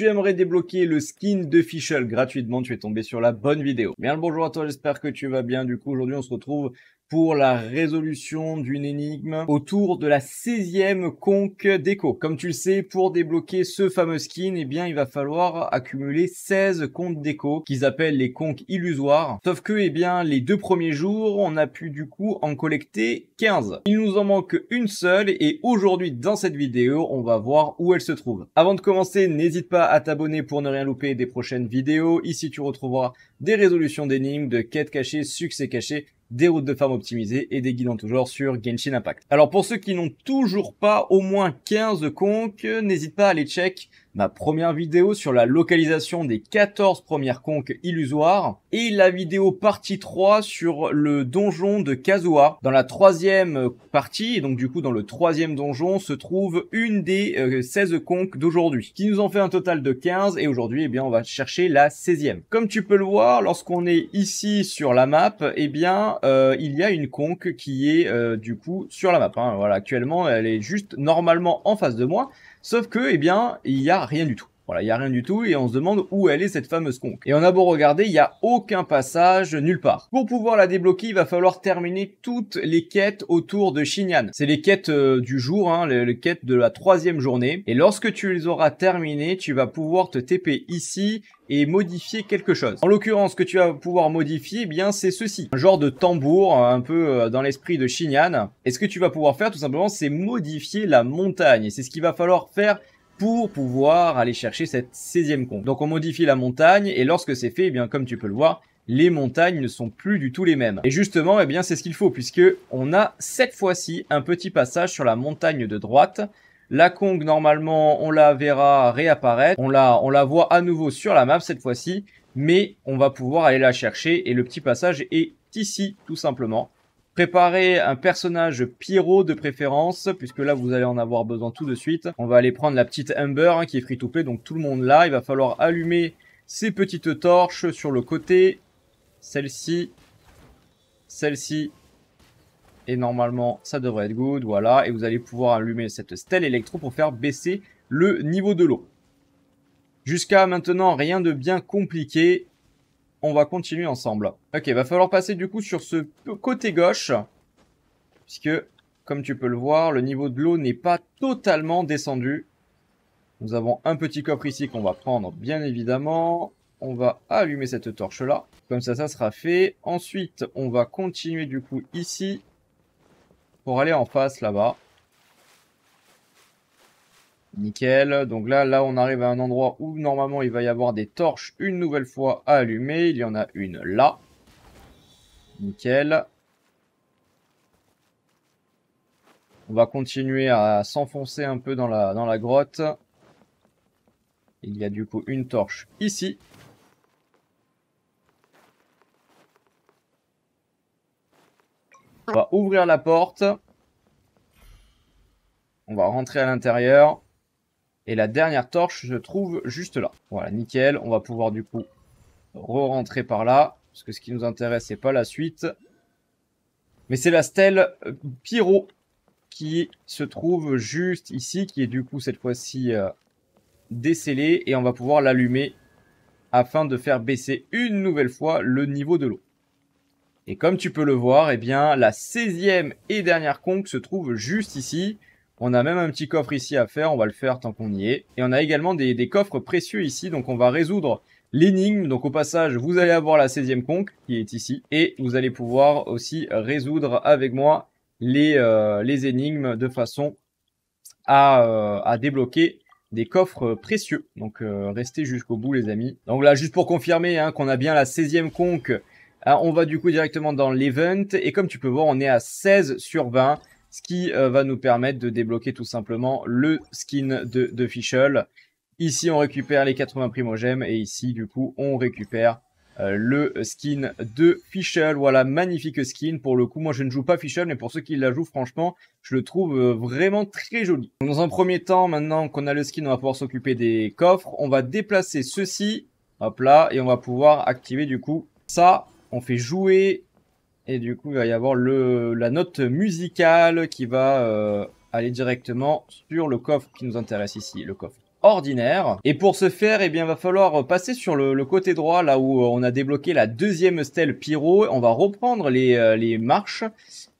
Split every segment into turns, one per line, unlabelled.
tu aimerais débloquer le skin de Fischl gratuitement, tu es tombé sur la bonne vidéo. Bien le bonjour à toi, j'espère que tu vas bien. Du coup, aujourd'hui, on se retrouve pour la résolution d'une énigme autour de la 16e conque d'écho. Comme tu le sais, pour débloquer ce fameux skin, eh bien, il va falloir accumuler 16 comptes d'écho, qu'ils appellent les conques illusoires. Sauf que, eh bien, les deux premiers jours, on a pu du coup en collecter 15. Il nous en manque une seule et aujourd'hui, dans cette vidéo, on va voir où elle se trouve. Avant de commencer, n'hésite pas à t'abonner pour ne rien louper des prochaines vidéos. Ici, tu retrouveras des résolutions d'énigmes, de quêtes cachées, succès cachés, des routes de farm optimisées et des guides toujours sur Genshin Impact. Alors pour ceux qui n'ont toujours pas au moins 15 conques, n'hésite pas à les check ma première vidéo sur la localisation des 14 premières conques illusoires et la vidéo partie 3 sur le donjon de Kazuha. Dans la troisième partie, donc du coup dans le troisième donjon, se trouve une des 16 euh, conques d'aujourd'hui, qui nous en fait un total de 15 et aujourd'hui, eh bien, on va chercher la 16e. Comme tu peux le voir, lorsqu'on est ici sur la map, eh bien, euh, il y a une conque qui est euh, du coup sur la map. Hein. Voilà, actuellement, elle est juste normalement en face de moi. Sauf que, eh bien, il n'y a rien du tout. Voilà, il n'y a rien du tout et on se demande où elle est cette fameuse conque. Et on a beau regarder, il n'y a aucun passage nulle part. Pour pouvoir la débloquer, il va falloir terminer toutes les quêtes autour de Xinyan. C'est les quêtes euh, du jour, hein, les, quêtes de la troisième journée. Et lorsque tu les auras terminées, tu vas pouvoir te TP ici et modifier quelque chose. En l'occurrence, ce que tu vas pouvoir modifier, eh bien, c'est ceci. Un genre de tambour, euh, un peu euh, dans l'esprit de Xinyan. Et ce que tu vas pouvoir faire, tout simplement, c'est modifier la montagne. C'est ce qu'il va falloir faire pour pouvoir aller chercher cette 16e combe. Donc on modifie la montagne et lorsque c'est fait, eh bien comme tu peux le voir, les montagnes ne sont plus du tout les mêmes. Et justement, eh bien c'est ce qu'il faut puisque on a cette fois-ci un petit passage sur la montagne de droite. La Kong, normalement, on la verra réapparaître. on la voit à nouveau sur la map cette fois-ci, mais on va pouvoir aller la chercher et le petit passage est ici tout simplement préparer un personnage pyro de préférence, puisque là vous allez en avoir besoin tout de suite. On va aller prendre la petite Amber hein, qui est free to donc tout le monde là. Il va falloir allumer ces petites torches sur le côté. Celle-ci, celle-ci, et normalement ça devrait être good, voilà. Et vous allez pouvoir allumer cette stèle électro pour faire baisser le niveau de l'eau. Jusqu'à maintenant, rien de bien compliqué on va continuer ensemble. Ok, il va falloir passer du coup sur ce côté gauche. Puisque, comme tu peux le voir, le niveau de l'eau n'est pas totalement descendu. Nous avons un petit coffre ici qu'on va prendre, bien évidemment. On va allumer cette torche-là. Comme ça, ça sera fait. Ensuite, on va continuer du coup ici pour aller en face là-bas. Nickel. Donc là, là, on arrive à un endroit où normalement il va y avoir des torches une nouvelle fois à allumer. Il y en a une là. Nickel. On va continuer à s'enfoncer un peu dans la, dans la grotte. Il y a du coup une torche ici. On va ouvrir la porte. On va rentrer à l'intérieur. Et la dernière torche se trouve juste là. Voilà, nickel. On va pouvoir du coup re-rentrer par là. Parce que ce qui nous intéresse, c'est pas la suite. Mais c'est la stèle euh, Pyro qui se trouve juste ici, qui est du coup cette fois-ci euh, décellée. Et on va pouvoir l'allumer afin de faire baisser une nouvelle fois le niveau de l'eau. Et comme tu peux le voir, eh bien, la 16e et dernière conque se trouve juste ici. On a même un petit coffre ici à faire, on va le faire tant qu'on y est. Et on a également des, coffres précieux ici, donc on va résoudre l'énigme. Donc au passage, vous allez avoir la 16e conque qui est ici. Et vous allez pouvoir aussi résoudre avec moi les, euh, énigmes de façon euh, à, débloquer des coffres précieux. Donc euh, restez jusqu'au bout les amis. Donc là, juste pour confirmer hein, qu'on a bien la 16e conque, ah, on va du coup directement dans l'event. Et comme tu peux voir, on est à 16 sur 20 ce qui euh, va nous permettre de débloquer tout simplement le skin de, de Ici, on récupère les 80 primogèmes et ici, du coup, on récupère euh, le skin de Fischl. Voilà, magnifique skin. Pour le coup, moi, je ne joue pas Fischl, mais pour ceux qui la jouent, franchement, je le trouve euh, vraiment très joli. Dans un premier temps, maintenant qu'on a le skin, on va pouvoir s'occuper des coffres. On va déplacer ceci, hop là, et on va pouvoir activer, du coup, ça. On fait jouer et du coup, il va y avoir le, la note musicale qui va euh, aller directement sur le coffre qui nous intéresse ici, le coffre ordinaire. Et pour ce faire, eh bien, va falloir passer sur le, le, côté droit, là où euh, on a débloqué la deuxième stèle pyro. On va reprendre les, euh, les marches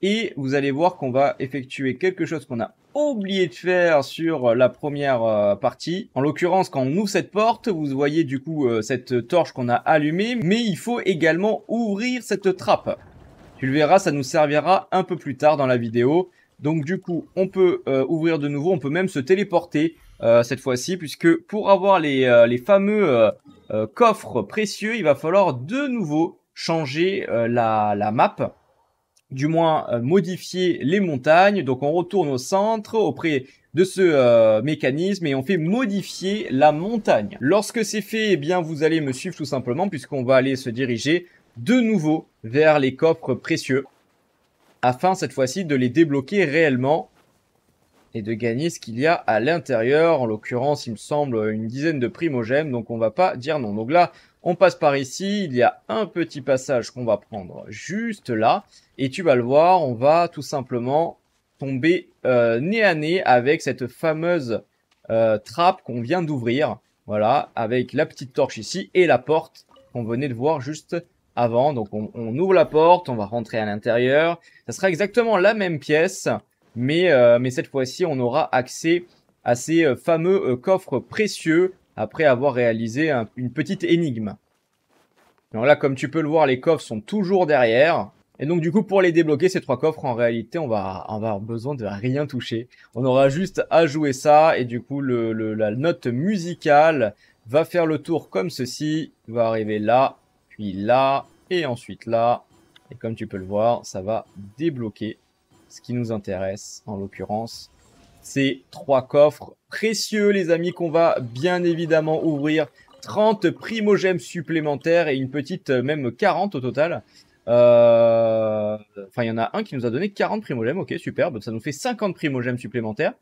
et vous allez voir qu'on va effectuer quelque chose qu'on a oublié de faire sur la première partie. En l'occurrence, quand on ouvre cette porte, vous voyez du coup cette torche qu'on a allumée, mais il faut également ouvrir cette trappe. Tu le verras, ça nous servira un peu plus tard dans la vidéo. Donc du coup, on peut euh, ouvrir de nouveau, on peut même se téléporter euh, cette fois-ci, puisque pour avoir les, euh, fameux coffres précieux, il va falloir de nouveau changer la, map, du moins modifier les montagnes. Donc on retourne au centre, auprès de ce mécanisme, et on fait modifier la montagne. Lorsque c'est fait, eh bien vous allez me suivre tout simplement, puisqu'on va aller se diriger de nouveau vers les coffres précieux, afin cette fois-ci de les débloquer réellement et de gagner ce qu'il y a à l'intérieur. En l'occurrence, il me semble une dizaine de primogèmes, donc on va pas dire non. Donc là, on passe par ici, il y a un petit passage qu'on va prendre juste là, et tu vas le voir, on va tout simplement tomber euh, nez à nez avec cette fameuse euh, trappe qu'on vient d'ouvrir, voilà, avec la petite torche ici et la porte qu'on venait de voir juste donc on, ouvre la porte, on va rentrer à l'intérieur. Ça sera exactement la même pièce, mais, euh, cette fois-ci on aura accès à ces euh, fameux euh, coffres précieux après avoir réalisé une petite énigme. Alors là, comme tu peux le voir, les coffres sont toujours derrière. Et donc du coup, pour les débloquer, ces trois coffres, en réalité, on va, avoir besoin de rien toucher. On aura juste à jouer ça, et du coup, la note musicale va faire le tour comme ceci. va arriver là, puis là, et ensuite là, et comme tu peux le voir, ça va débloquer ce qui nous intéresse en l'occurrence. Ces trois coffres précieux les amis qu'on va bien évidemment ouvrir. 30 primogèmes supplémentaires et une petite, euh, même 40 au total. Euh, enfin, il y en a un qui nous a donné 40 primogèmes. Ok, super, Ça nous fait 50 primogèmes supplémentaires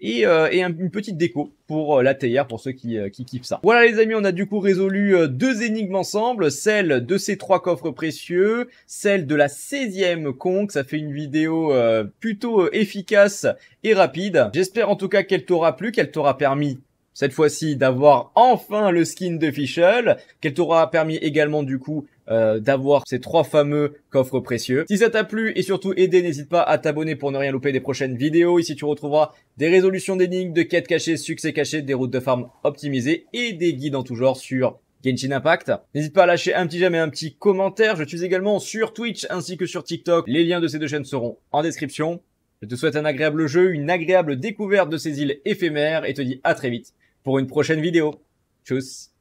et, euh, une petite déco pour euh, la théière pour ceux qui, euh, qui kiffent ça. Voilà les amis, on a du coup résolu deux énigmes ensemble, celle de ces trois coffres précieux, celle de la 16e conque, ça fait une vidéo plutôt efficace et rapide. J'espère en tout cas qu'elle t'aura plu, qu'elle t'aura permis cette fois-ci d'avoir enfin le skin de Fischl, qu'elle t'aura permis également du coup euh, d'avoir ces trois fameux coffres précieux. Si ça t'a plu et surtout aidé, n'hésite pas à t'abonner pour ne rien louper des prochaines vidéos. Ici, tu retrouveras des résolutions d'énigmes, de quêtes cachées, succès cachés, des routes de farm optimisées et des guides en tout genre sur Genshin Impact. N'hésite pas à lâcher un petit j'aime et un petit commentaire. Je suis également sur Twitch ainsi que sur TikTok. Les liens de ces deux chaînes seront en description. Je te souhaite un agréable jeu, une agréable découverte de ces îles éphémères et te dis à très vite pour une prochaine vidéo. Tchuss